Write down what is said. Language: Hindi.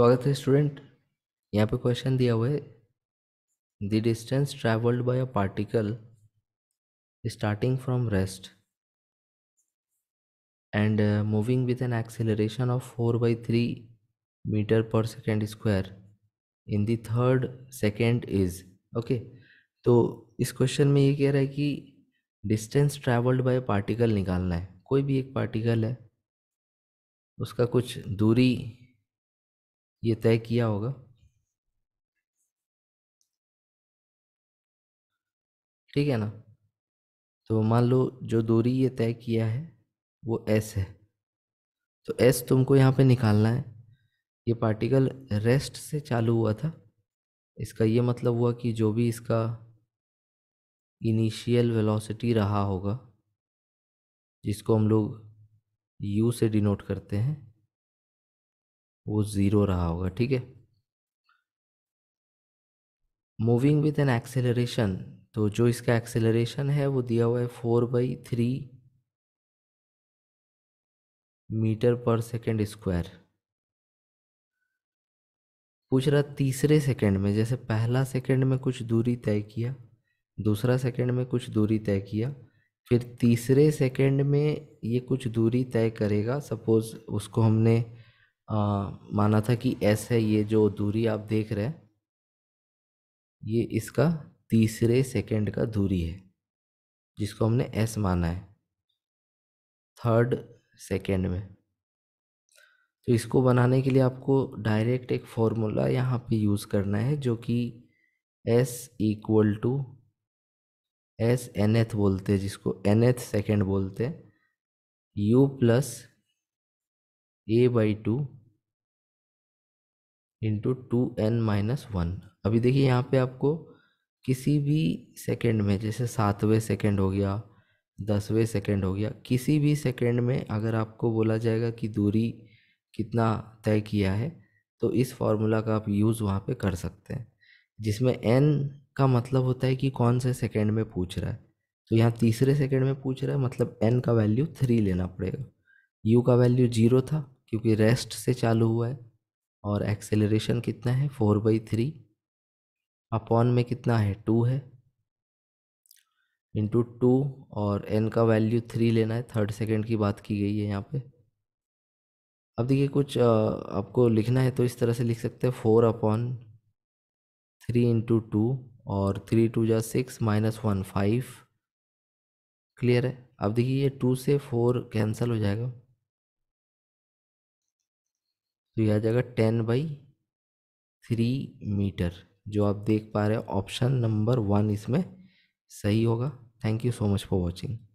स्वागत है स्टूडेंट यहाँ पे क्वेश्चन दिया हुआ है the distance travelled by a particle starting from rest and moving with an acceleration of four by three metre per second square in the third second is okay तो इस क्वेश्चन में ये कह रहा है कि डिस्टेंस ट्रैवल्ड बाय पार्टिकल निकालना है कोई भी एक पार्टिकल है उसका कुछ दूरी ये तय किया होगा ठीक है ना तो मान लो जो दूरी ये तय किया है वो एस है तो एस तुमको यहाँ पे निकालना है ये पार्टिकल रेस्ट से चालू हुआ था इसका ये मतलब हुआ कि जो भी इसका इनिशियल वेलोसिटी रहा होगा जिसको हम लोग यू से डिनोट करते हैं वो ज़ीरो रहा होगा ठीक है मूविंग विथ एन एक्सेलरेशन तो जो इसका एक्सेलरेशन है वो दिया हुआ है four by three metre per second square पूछ रहा तीसरे सेकेंड में जैसे पहला सेकेंड में कुछ दूरी तय किया दूसरा सेकेंड में कुछ दूरी तय किया फिर तीसरे सेकेंड में ये कुछ दूरी तय करेगा सपोज उसको हमने आ, माना था कि एस है ये जो दूरी आप देख रहे हैं ये इसका तीसरे सेकंड का दूरी है जिसको हमने एस माना है थर्ड सेकंड में तो इसको बनाने के लिए आपको डायरेक्ट एक फॉर्मूला यहाँ पे यूज़ करना है जो कि s equal to s n th बोलते हैं जिसको एन एथ सेकेंड बोलते हैं u plus a by two into two n minus one अभी देखिए यहाँ पे आपको किसी भी सेकंड में जैसे सातवें सेकंड हो गया दसवें सेकंड हो गया किसी भी सेकंड में अगर आपको बोला जाएगा कि दूरी कितना तय किया है तो इस फार्मूला का आप यूज़ वहाँ पे कर सकते हैं जिसमें एन का मतलब होता है कि कौन से सेकेंड में पूछ रहा है तो यहाँ तीसरे सेकेंड में पूछ रहा है मतलब एन का वैल्यू थ्री लेना पड़ेगा यू का वैल्यू जीरो था क्योंकि रेस्ट से चालू हुआ है और एक्सेलरेशन कितना है फोर बाई थ्री अपॉन में कितना है टू है इंटू टू और एन का वैल्यू थ्री लेना है थर्ड सेकेंड की बात की गई है यहाँ पे अब देखिए कुछ आपको लिखना है तो इस तरह से लिख सकते हैं four upon three into two और थ्री टू जा six minus one five clear है अब देखिए ये टू से फोर कैंसिल हो जाएगा तो यह आ जाएगा टेन बाई थ्री मीटर जो आप देख पा रहे हैं ऑप्शन नंबर वन इसमें सही होगा thank you so much for watching